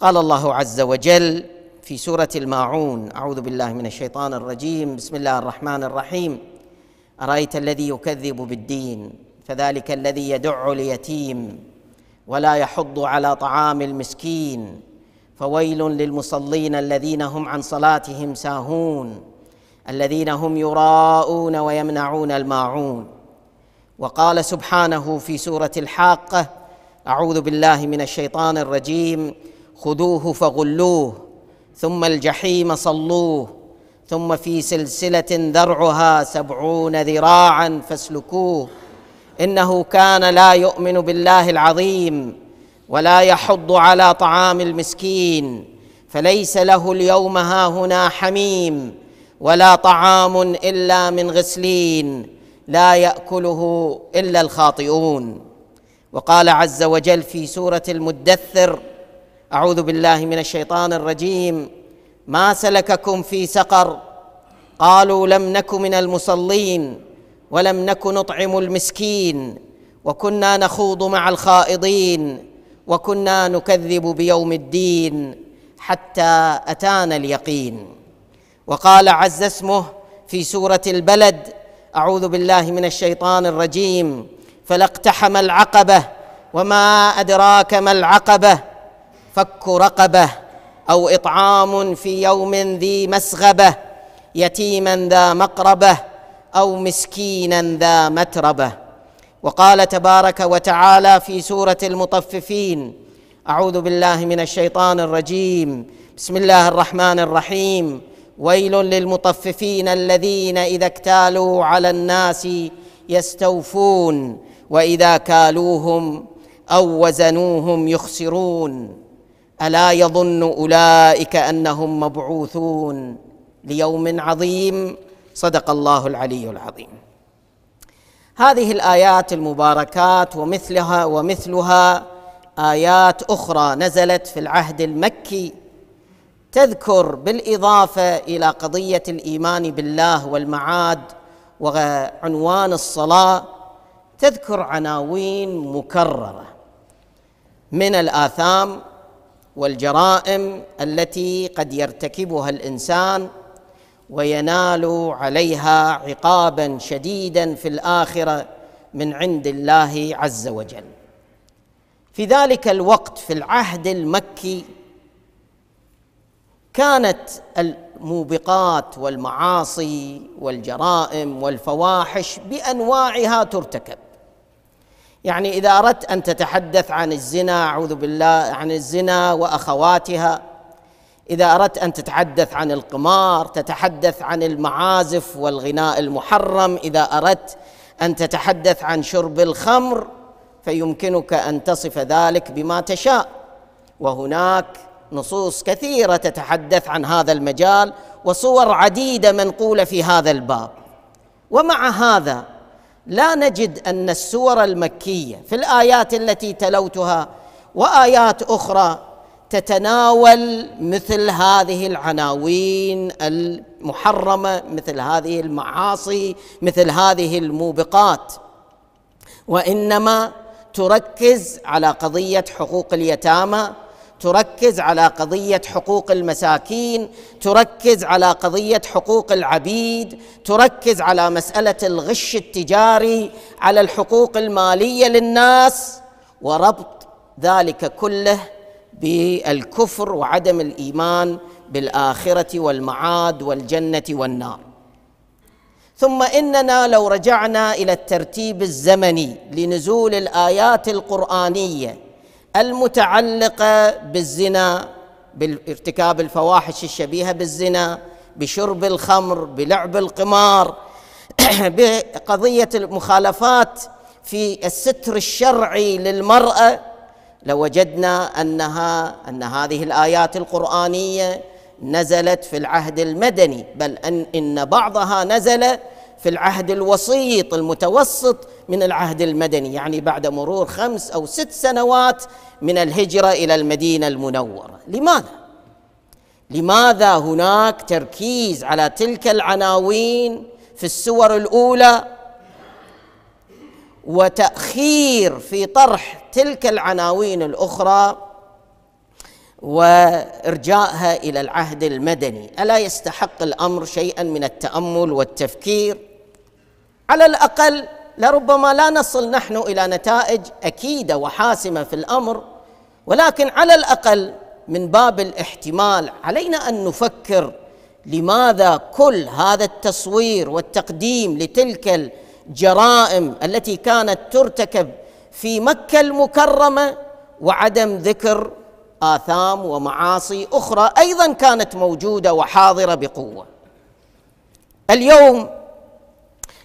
قال الله عز وجل في سوره الماعون اعوذ بالله من الشيطان الرجيم بسم الله الرحمن الرحيم ارايت الذي يكذب بالدين فذلك الذي يدع اليتيم ولا يحض على طعام المسكين فويل للمصلين الذين هم عن صلاتهم ساهون الذين هم يراءون ويمنعون الماعون وقال سبحانه في سوره الحاقه اعوذ بالله من الشيطان الرجيم خذوه فغلوه ثم الجحيم صلوه ثم في سلسله ذرعها سبعون ذراعا فاسلكوه انه كان لا يؤمن بالله العظيم ولا يحض على طعام المسكين فليس له اليوم هاهنا حميم ولا طعام الا من غسلين لا ياكله الا الخاطئون وقال عز وجل في سوره المدثر اعوذ بالله من الشيطان الرجيم ما سلككم في سقر قالوا لم نك من المصلين ولم نك نطعم المسكين وكنا نخوض مع الخائضين وكنا نكذب بيوم الدين حتى اتانا اليقين وقال عز اسمه في سوره البلد اعوذ بالله من الشيطان الرجيم فلاقتحم العقبه وما ادراك ما العقبه فك رقبه او اطعام في يوم ذي مسغبه يتيما ذا مقربه او مسكينا ذا متربه وقال تبارك وتعالى في سوره المطففين اعوذ بالله من الشيطان الرجيم بسم الله الرحمن الرحيم ويل للمطففين الذين اذا اكتالوا على الناس يستوفون واذا كالوهم او وزنوهم يخسرون الا يظن اولئك انهم مبعوثون ليوم عظيم صدق الله العلي العظيم هذه الايات المباركات ومثلها ومثلها ايات اخرى نزلت في العهد المكي تذكر بالاضافه الى قضيه الايمان بالله والمعاد وعنوان الصلاه تذكر عناوين مكرره من الاثام والجرائم التي قد يرتكبها الانسان وينال عليها عقابا شديدا في الاخره من عند الله عز وجل في ذلك الوقت في العهد المكي كانت الموبقات والمعاصي والجرائم والفواحش بانواعها ترتكب يعني إذا أردت أن تتحدث عن الزنا أعوذ بالله عن الزنا وأخواتها إذا أردت أن تتحدث عن القمار تتحدث عن المعازف والغناء المحرم إذا أردت أن تتحدث عن شرب الخمر فيمكنك أن تصف ذلك بما تشاء وهناك نصوص كثيرة تتحدث عن هذا المجال وصور عديدة منقولة في هذا الباب ومع هذا لا نجد ان السور المكيه في الايات التي تلوتها وايات اخرى تتناول مثل هذه العناوين المحرمه مثل هذه المعاصي مثل هذه الموبقات وانما تركز على قضيه حقوق اليتامى تركز على قضيه حقوق المساكين تركز على قضيه حقوق العبيد تركز على مساله الغش التجاري على الحقوق الماليه للناس وربط ذلك كله بالكفر وعدم الايمان بالاخره والمعاد والجنه والنار ثم اننا لو رجعنا الى الترتيب الزمني لنزول الايات القرانيه المتعلقه بالزنا بارتكاب الفواحش الشبيهه بالزنا بشرب الخمر بلعب القمار بقضيه المخالفات في الستر الشرعي للمراه لوجدنا انها ان هذه الايات القرانيه نزلت في العهد المدني بل ان ان بعضها نزل في العهد الوسيط المتوسط من العهد المدني يعني بعد مرور خمس أو ست سنوات من الهجرة إلى المدينة المنورة لماذا؟ لماذا هناك تركيز على تلك العناوين في السور الاولى وتاخير في طرح تلك العناوين الاخرى وارجاءها الى العهد المدني الا يستحق الامر شيئا من التامل والتفكير على الاقل لربما لا نصل نحن الى نتائج اكيده وحاسمه في الامر ولكن على الاقل من باب الاحتمال علينا ان نفكر لماذا كل هذا التصوير والتقديم لتلك الجرائم التي كانت ترتكب في مكه المكرمه وعدم ذكر اثام ومعاصي اخرى ايضا كانت موجوده وحاضره بقوه اليوم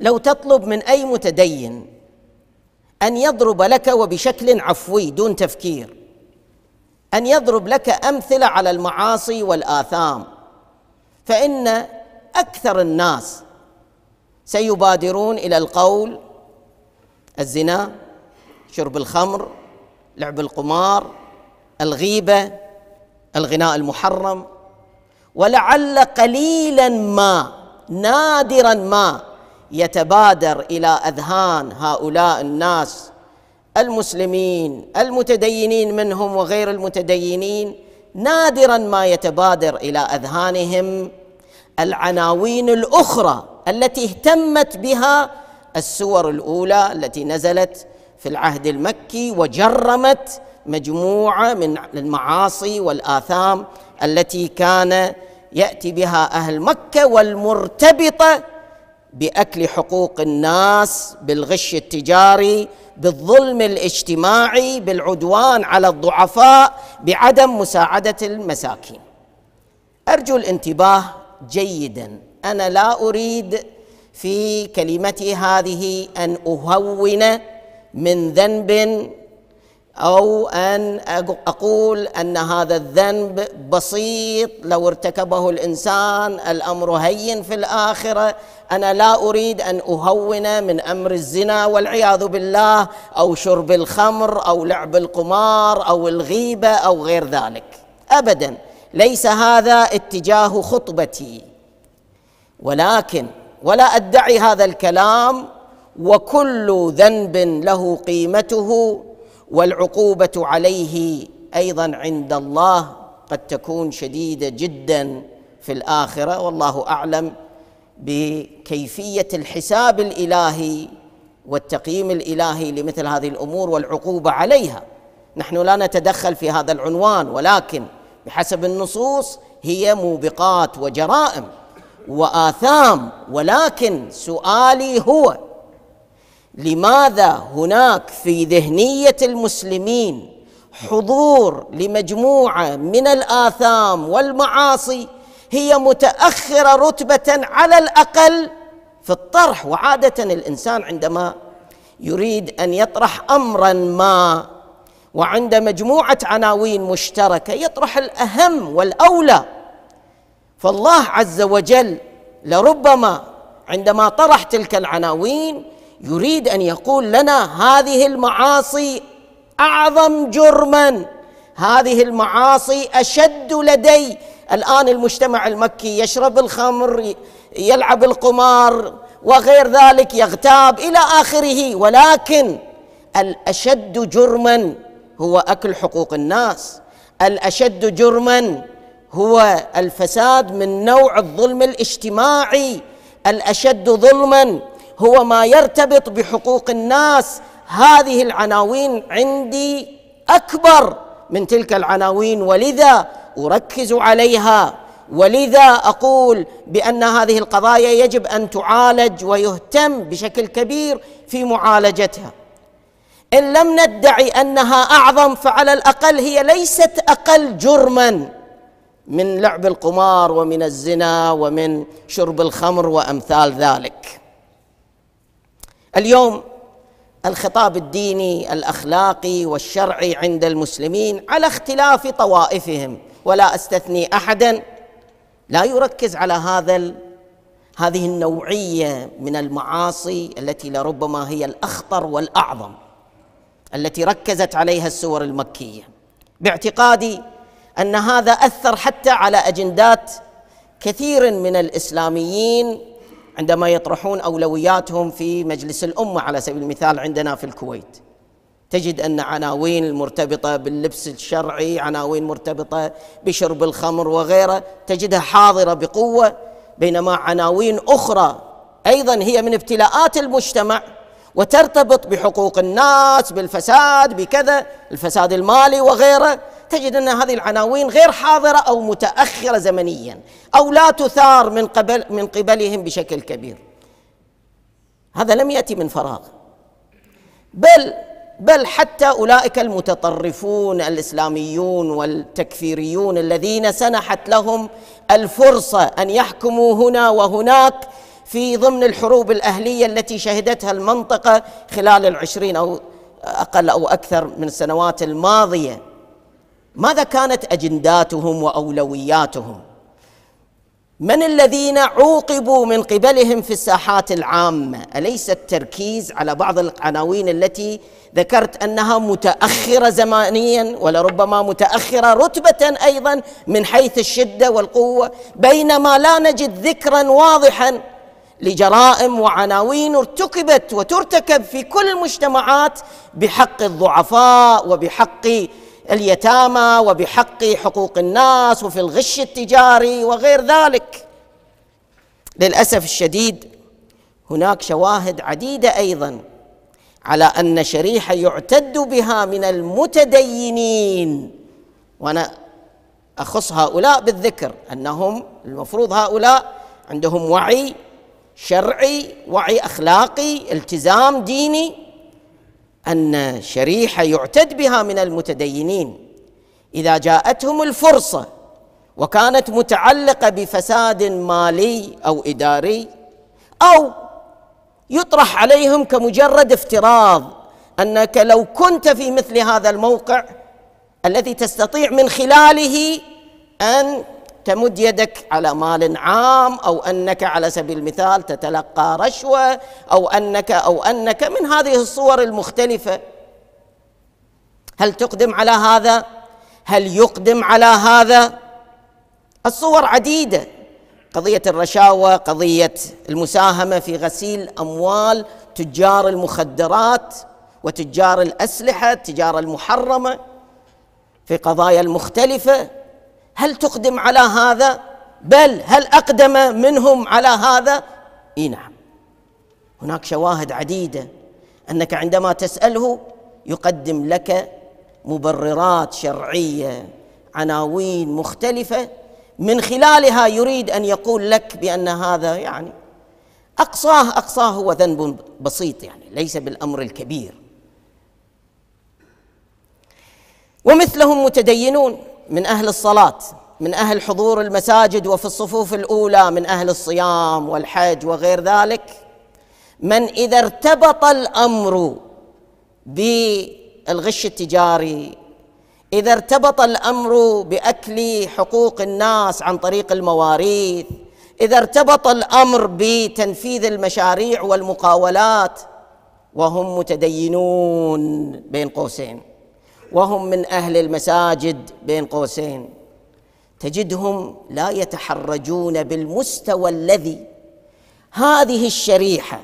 لو تطلب من اي متدين ان يضرب لك وبشكل عفوي دون تفكير ان يضرب لك امثله على المعاصي والاثام فان اكثر الناس سيبادرون الى القول الزنا شرب الخمر لعب القمار الغيبه الغناء المحرم ولعل قليلا ما نادرا ما يتبادر الى اذهان هؤلاء الناس المسلمين المتدينين منهم وغير المتدينين نادرا ما يتبادر الى اذهانهم العناوين الاخرى التي اهتمت بها السور الاولى التي نزلت في العهد المكي وجرمت مجموعه من المعاصي والاثام التي كان ياتي بها اهل مكه والمرتبطه باكل حقوق الناس بالغش التجاري بالظلم الاجتماعي بالعدوان على الضعفاء بعدم مساعده المساكين ارجو الانتباه جيدا انا لا اريد في كلمتي هذه ان اهون من ذنب او ان اقول ان هذا الذنب بسيط لو ارتكبه الانسان الامر هين في الاخره انا لا اريد ان اهون من امر الزنا والعياذ بالله او شرب الخمر او لعب القمار او الغيبه او غير ذلك ابدا ليس هذا اتجاه خطبتي ولكن ولا ادعي هذا الكلام وكل ذنب له قيمته والعقوبه عليه ايضا عند الله قد تكون شديده جدا في الاخره والله اعلم بكيفيه الحساب الالهي والتقييم الالهي لمثل هذه الامور والعقوبه عليها نحن لا نتدخل في هذا العنوان ولكن بحسب النصوص هي موبقات وجرائم واثام ولكن سؤالي هو لماذا هناك في ذهنيه المسلمين حضور لمجموعه من الاثام والمعاصي هي متاخره رتبه على الاقل في الطرح وعاده الانسان عندما يريد ان يطرح امرا ما وعند مجموعه عناوين مشتركه يطرح الاهم والاولى فالله عز وجل لربما عندما طرح تلك العناوين يريد ان يقول لنا هذه المعاصي اعظم جرما هذه المعاصي اشد لدي الآن المجتمع المكي يشرب الخمر يلعب القمار وغير ذلك يغتاب إلى آخره ولكن الأشد جرما هو أكل حقوق الناس الأشد جرما هو الفساد من نوع الظلم الاجتماعي الأشد ظلما هو ما يرتبط بحقوق الناس هذه العناوين عندي أكبر من تلك العناوين ولذا اركز عليها ولذا اقول بان هذه القضايا يجب ان تعالج ويهتم بشكل كبير في معالجتها ان لم ندعي انها اعظم فعلى الاقل هي ليست اقل جرما من لعب القمار ومن الزنا ومن شرب الخمر وامثال ذلك اليوم الخطاب الديني الاخلاقي والشرعي عند المسلمين على اختلاف طوائفهم ولا استثني احدا لا يركز على هذا هذه النوعيه من المعاصي التي لربما هي الاخطر والاعظم التي ركزت عليها السور المكيه باعتقادي ان هذا اثر حتى على اجندات كثير من الاسلاميين عندما يطرحون اولوياتهم في مجلس الامه على سبيل المثال عندنا في الكويت تجد ان عناوين المرتبطه باللبس الشرعي، عناوين مرتبطه بشرب الخمر وغيره، تجدها حاضره بقوه بينما عناوين اخرى ايضا هي من ابتلاءات المجتمع وترتبط بحقوق الناس بالفساد بكذا الفساد المالي وغيره تجد ان هذه العناوين غير حاضره او متاخره زمنيا او لا تثار من قبل من قبلهم بشكل كبير هذا لم ياتي من فراغ بل بل حتى اولئك المتطرفون الاسلاميون والتكفيريون الذين سنحت لهم الفرصه ان يحكموا هنا وهناك في ضمن الحروب الاهليه التي شهدتها المنطقه خلال العشرين او اقل او اكثر من السنوات الماضيه ماذا كانت اجنداتهم واولوياتهم من الذين عوقبوا من قبلهم في الساحات العامه اليس التركيز على بعض العناوين التي ذكرت انها متاخره زمانيا ولربما متاخره رتبه ايضا من حيث الشده والقوه بينما لا نجد ذكرا واضحا لجرائم وعناوين ارتكبت وترتكب في كل المجتمعات بحق الضعفاء وبحق اليتامى وبحق حقوق الناس وفي الغش التجاري وغير ذلك للاسف الشديد هناك شواهد عديده ايضا على ان شريحه يعتد بها من المتدينين وانا اخص هؤلاء بالذكر انهم المفروض هؤلاء عندهم وعي شرعي وعي اخلاقي التزام ديني ان شريحه يعتد بها من المتدينين اذا جاءتهم الفرصه وكانت متعلقه بفساد مالي او اداري او يطرح عليهم كمجرد افتراض انك لو كنت في مثل هذا الموقع الذي تستطيع من خلاله ان تمد يدك على مال عام او انك على سبيل المثال تتلقى رشوه او انك او انك من هذه الصور المختلفه هل تقدم على هذا هل يقدم على هذا الصور عديده قضيه الرشاوه قضيه المساهمه في غسيل اموال تجار المخدرات وتجار الاسلحه التجاره المحرمه في قضايا المختلفه هل تقدم على هذا بل هل أقدم منهم على هذا إي نعم هناك شواهد عديدة أنك عندما تسأله يقدم لك مبررات شرعية عناوين مختلفة من خلالها يريد أن يقول لك بأن هذا يعني أقصاه أقصاه هو ذنب بسيط يعني ليس بالأمر الكبير ومثلهم متدينون من اهل الصلاه من اهل حضور المساجد وفي الصفوف الاولى من اهل الصيام والحج وغير ذلك من اذا ارتبط الامر بالغش التجاري اذا ارتبط الامر باكل حقوق الناس عن طريق المواريث اذا ارتبط الامر بتنفيذ المشاريع والمقاولات وهم متدينون بين قوسين وهم من اهل المساجد بين قوسين تجدهم لا يتحرجون بالمستوى الذي هذه الشريحه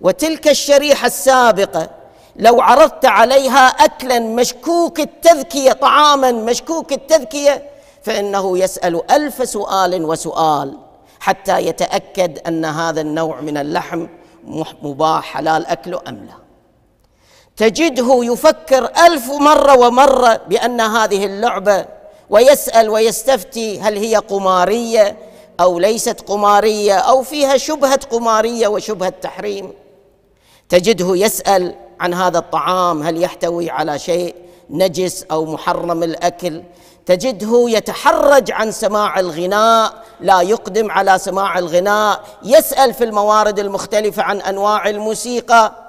وتلك الشريحه السابقه لو عرضت عليها اكلا مشكوك التذكيه طعاما مشكوك التذكيه فانه يسال الف سؤال وسؤال حتى يتاكد ان هذا النوع من اللحم مباح حلال اكله ام لا تجده يفكر ألف مرة ومرة بأن هذه اللعبة ويسأل ويستفتي هل هي قمارية أو ليست قمارية أو فيها شبهة قمارية وشبهة تحريم تجده يسأل عن هذا الطعام هل يحتوي على شيء نجس أو محرم الأكل تجده يتحرج عن سماع الغناء لا يقدم على سماع الغناء يسأل في الموارد المختلفة عن أنواع الموسيقى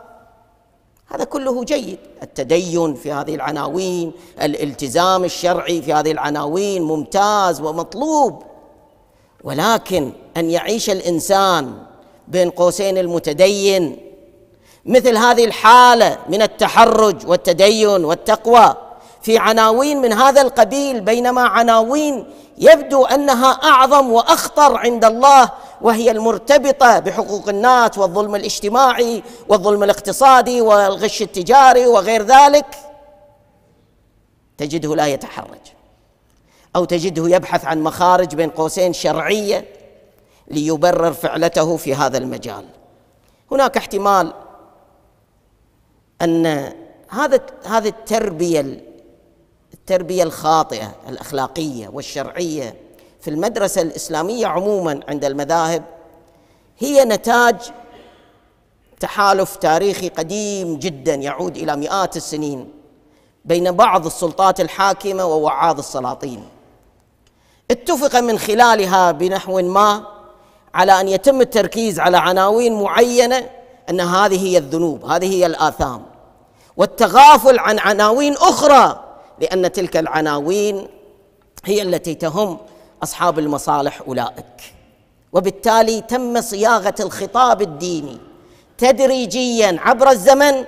هذا كله جيد التدين في هذه العناوين الالتزام الشرعي في هذه العناوين ممتاز ومطلوب ولكن ان يعيش الانسان بين قوسين المتدين مثل هذه الحاله من التحرج والتدين والتقوى في عناوين من هذا القبيل بينما عناوين يبدو انها اعظم واخطر عند الله وهي المرتبطه بحقوق الناس والظلم الاجتماعي والظلم الاقتصادي والغش التجاري وغير ذلك تجده لا يتحرج او تجده يبحث عن مخارج بين قوسين شرعيه ليبرر فعلته في هذا المجال هناك احتمال ان هذا هذه التربيه التربيه الخاطئه الاخلاقيه والشرعيه في المدرسه الاسلاميه عموما عند المذاهب هي نتاج تحالف تاريخي قديم جدا يعود الى مئات السنين بين بعض السلطات الحاكمه ووعاظ السلاطين اتفق من خلالها بنحو ما على ان يتم التركيز على عناوين معينه ان هذه هي الذنوب هذه هي الاثام والتغافل عن عناوين اخرى لان تلك العناوين هي التي تهم اصحاب المصالح اولئك وبالتالي تم صياغه الخطاب الديني تدريجيا عبر الزمن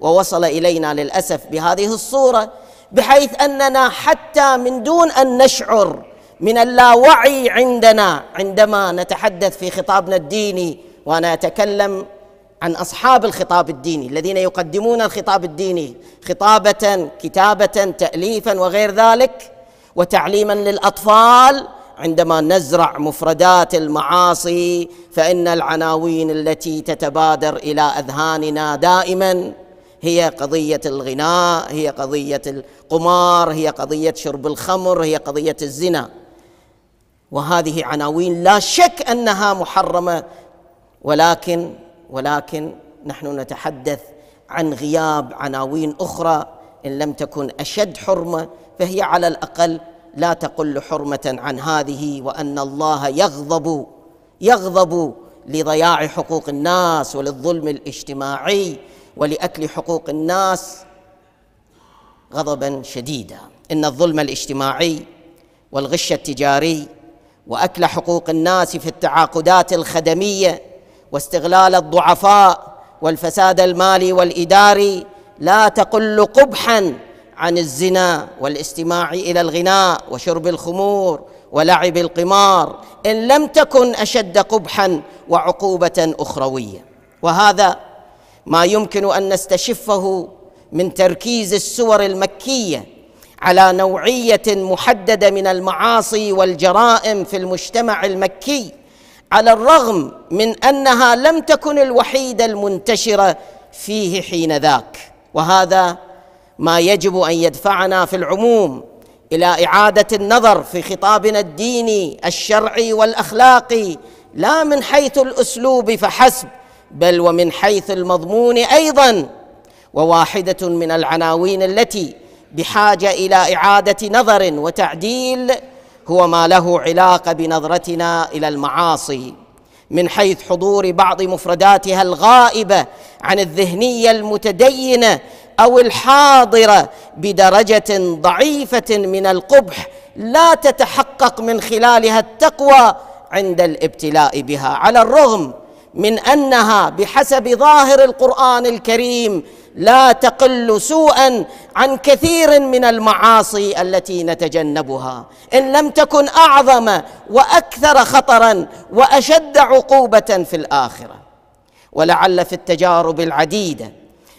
ووصل الينا للاسف بهذه الصوره بحيث اننا حتى من دون ان نشعر من اللاوعي عندنا عندما نتحدث في خطابنا الديني وانا اتكلم عن اصحاب الخطاب الديني الذين يقدمون الخطاب الديني خطابه كتابه تاليفا وغير ذلك وتعليما للاطفال عندما نزرع مفردات المعاصي فان العناوين التي تتبادر الى اذهاننا دائما هي قضيه الغناء هي قضيه القمار هي قضيه شرب الخمر هي قضيه الزنا وهذه عناوين لا شك انها محرمه ولكن ولكن نحن نتحدث عن غياب عناوين اخرى ان لم تكن اشد حرمه فهي على الاقل لا تقل حرمه عن هذه وان الله يغضب يغضب لضياع حقوق الناس وللظلم الاجتماعي ولاكل حقوق الناس غضبا شديدا ان الظلم الاجتماعي والغش التجاري واكل حقوق الناس في التعاقدات الخدميه واستغلال الضعفاء والفساد المالي والاداري لا تقل قبحا عن الزنا والاستماع الى الغناء وشرب الخمور ولعب القمار ان لم تكن اشد قبحا وعقوبه اخرويه وهذا ما يمكن ان نستشفه من تركيز السور المكيه على نوعيه محدده من المعاصي والجرائم في المجتمع المكي على الرغم من انها لم تكن الوحيده المنتشره فيه حين ذاك وهذا ما يجب ان يدفعنا في العموم الى اعاده النظر في خطابنا الديني الشرعي والاخلاقي لا من حيث الاسلوب فحسب بل ومن حيث المضمون ايضا وواحده من العناوين التي بحاجه الى اعاده نظر وتعديل هو ما له علاقه بنظرتنا الى المعاصي من حيث حضور بعض مفرداتها الغائبه عن الذهنيه المتدينه او الحاضره بدرجه ضعيفه من القبح لا تتحقق من خلالها التقوى عند الابتلاء بها على الرغم من انها بحسب ظاهر القران الكريم لا تقل سوءا عن كثير من المعاصي التي نتجنبها ان لم تكن اعظم واكثر خطرا واشد عقوبه في الاخره ولعل في التجارب العديده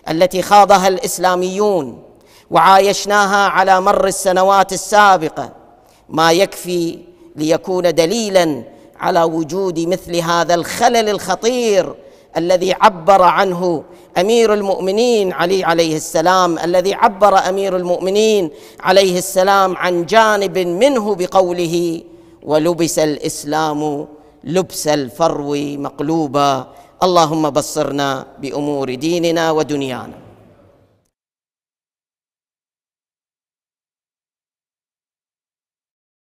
التي خاضها الاسلاميون وعايشناها على مر السنوات السابقه ما يكفي ليكون دليلا على وجود مثل هذا الخلل الخطير الذي عبر عنه امير المؤمنين علي عليه السلام الذي عبر امير المؤمنين عليه السلام عن جانب منه بقوله ولبس الاسلام لبس الفرو مقلوبا اللهم بصرنا بامور ديننا ودنيانا